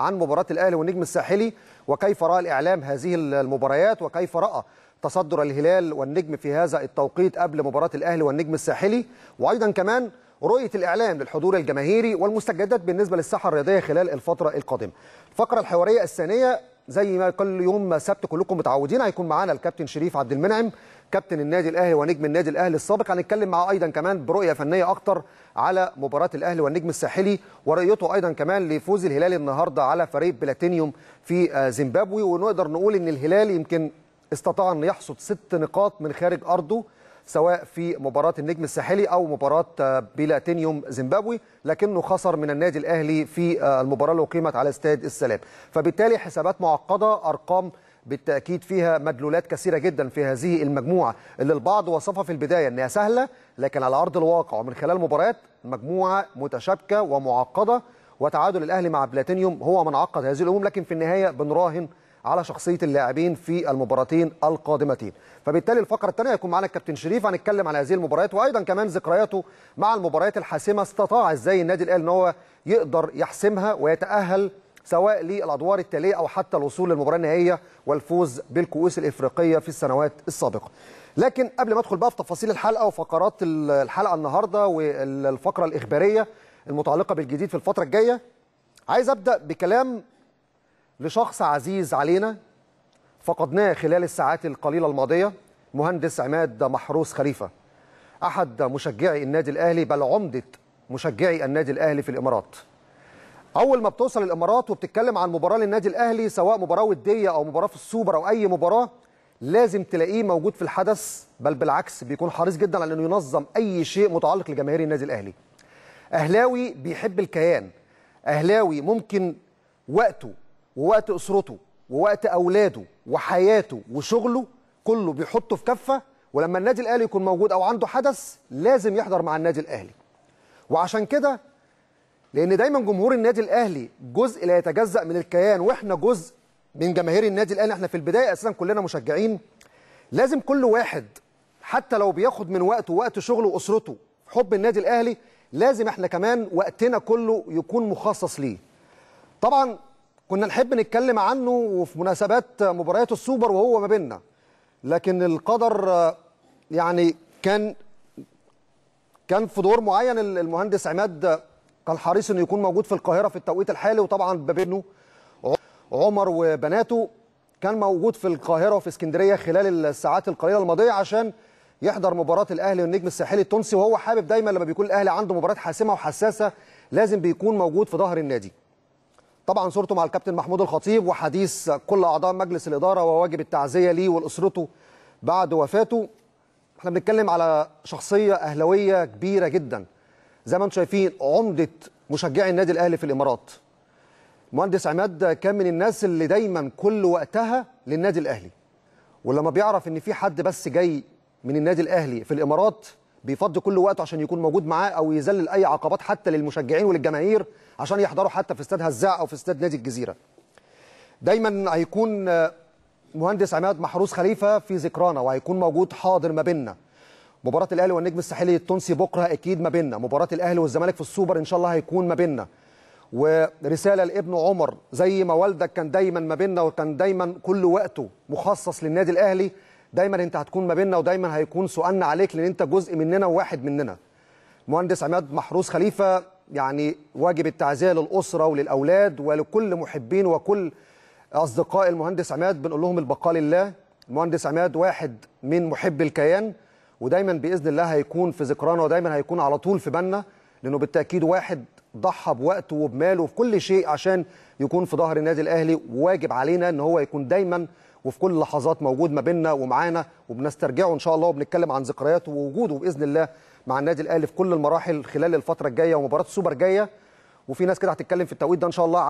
عن مباراة الأهلي والنجم الساحلي وكيف رأى الإعلام هذه المباريات وكيف رأى تصدر الهلال والنجم في هذا التوقيت قبل مباراة الأهلي والنجم الساحلي وأيضا كمان رؤية الإعلام للحضور الجماهيري والمستجدات بالنسبة للساحة الرياضية خلال الفترة القادمة الفقرة الحوارية الثانية زي ما كل يوم سبت كلكم متعودين هيكون معانا الكابتن شريف عبد المنعم كابتن النادي الاهلي ونجم النادي الاهلي السابق هنتكلم معاه ايضا كمان برؤيه فنيه اكتر على مباراه الاهلي والنجم الساحلي ورؤيته ايضا كمان لفوز الهلال النهارده على فريق بلاتينيوم في آه، زيمبابوي ونقدر نقول ان الهلال يمكن استطاع ان يحصد ست نقاط من خارج ارضه سواء في مباراة النجم الساحلي أو مباراة بلاتينيوم زيمبابوي لكنه خسر من النادي الأهلي في آه، المباراة اللي أقيمت على استاد السلام فبالتالي حسابات معقدة أرقام بالتأكيد فيها مدلولات كثيرة جدا في هذه المجموعة اللي البعض وصفها في البداية أنها سهلة لكن على أرض الواقع ومن خلال مباريات مجموعة متشابكة ومعقدة وتعادل الأهلي مع بلاتينيوم هو من عقد هذه الأمور لكن في النهاية بنراهن على شخصيه اللاعبين في المباراتين القادمتين فبالتالي الفقره الثانيه هيكون معانا الكابتن شريف هنتكلم عن هذه المباريات وايضا كمان ذكرياته مع المباريات الحاسمه استطاع ازاي النادي الاهلي ان هو يقدر يحسمها ويتاهل سواء للادوار التاليه او حتى الوصول للمباراه النهائيه والفوز بالكؤوس الافريقيه في السنوات السابقه. لكن قبل ما ادخل بقى في تفاصيل الحلقه وفقرات الحلقه النهارده والفقره الاخباريه المتعلقه بالجديد في الفتره الجايه عايز ابدا بكلام لشخص عزيز علينا فقدناه خلال الساعات القليلة الماضية مهندس عماد محروس خليفة أحد مشجعي النادي الأهلي بل عمدة مشجعي النادي الأهلي في الإمارات أول ما بتوصل الإمارات وبتتكلم عن مباراة للنادي الأهلي سواء مباراة ودية أو مباراة في السوبر أو أي مباراة لازم تلاقيه موجود في الحدث بل بالعكس بيكون حريص جدا على أنه ينظم أي شيء متعلق لجماهير النادي الأهلي أهلاوي بيحب الكيان أهلاوي ممكن وقته ووقت اسرته ووقت اولاده وحياته وشغله كله بيحطه في كفه ولما النادي الاهلي يكون موجود او عنده حدث لازم يحضر مع النادي الاهلي وعشان كده لان دايما جمهور النادي الاهلي جزء لا يتجزا من الكيان واحنا جزء من جماهير النادي الاهلي احنا في البدايه اساسا كلنا مشجعين لازم كل واحد حتى لو بياخد من وقته وقت شغله واسرته حب النادي الاهلي لازم احنا كمان وقتنا كله يكون مخصص ليه طبعا كنا نحب نتكلم عنه وفي مناسبات مباريات السوبر وهو ما بيننا لكن القدر يعني كان كان في دور معين المهندس عماد كان حريص انه يكون موجود في القاهره في التوقيت الحالي وطبعا بابنه عمر وبناته كان موجود في القاهره وفي اسكندريه خلال الساعات القليله الماضيه عشان يحضر مباراه الاهلي والنجم الساحلي التونسي وهو حابب دايما لما بيكون الاهلي عنده مباراه حاسمه وحساسه لازم بيكون موجود في ظهر النادي طبعا صورته مع الكابتن محمود الخطيب وحديث كل اعضاء مجلس الاداره وواجب التعزيه ليه ولاسرته بعد وفاته احنا بنتكلم على شخصيه اهلاويه كبيره جدا زي ما انتم شايفين عمده مشجعي النادي الاهلي في الامارات مهندس عماد كان من الناس اللي دايما كل وقتها للنادي الاهلي ولما بيعرف ان في حد بس جاي من النادي الاهلي في الامارات بيفضي كل وقته عشان يكون موجود معاه او يذلل اي عقبات حتى للمشجعين وللجماهير عشان يحضروا حتى في استاد هزاع او في استاد نادي الجزيره. دايما هيكون آه، مهندس عماد محروس خليفه في ذكرانا وهيكون موجود حاضر ما بيننا. مباراة الاهلي والنجم الساحلي التونسي بكره اكيد ما بيننا، مباراة الاهلي والزمالك في السوبر ان شاء الله هيكون ما بيننا. ورساله لابن عمر زي ما والدك كان دايما ما بيننا وكان دايما كل وقته مخصص للنادي الاهلي دايما انت هتكون ما بيننا ودايما هيكون سؤالنا عليك لان انت جزء مننا وواحد مننا مهندس عماد محروس خليفه يعني واجب التعزيه للاسره وللاولاد ولكل محبين وكل اصدقاء المهندس عماد بنقول لهم البقاء لله المهندس عماد واحد من محب الكيان ودايما باذن الله هيكون في ذكرانا ودايما هيكون على طول في بالنا لانه بالتاكيد واحد ضحى بوقته وبماله وفي كل شيء عشان يكون في ظهر النادي الاهلي وواجب علينا ان هو يكون دايما وفي كل لحظات موجود ما بيننا ومعانا وبنسترجعه ان شاء الله وبنتكلم عن ذكرياته ووجوده باذن الله مع النادي الاهلي في كل المراحل خلال الفتره الجايه ومباراه السوبر جايه وفي ناس كده هتتكلم في التوقيت ده ان شاء الله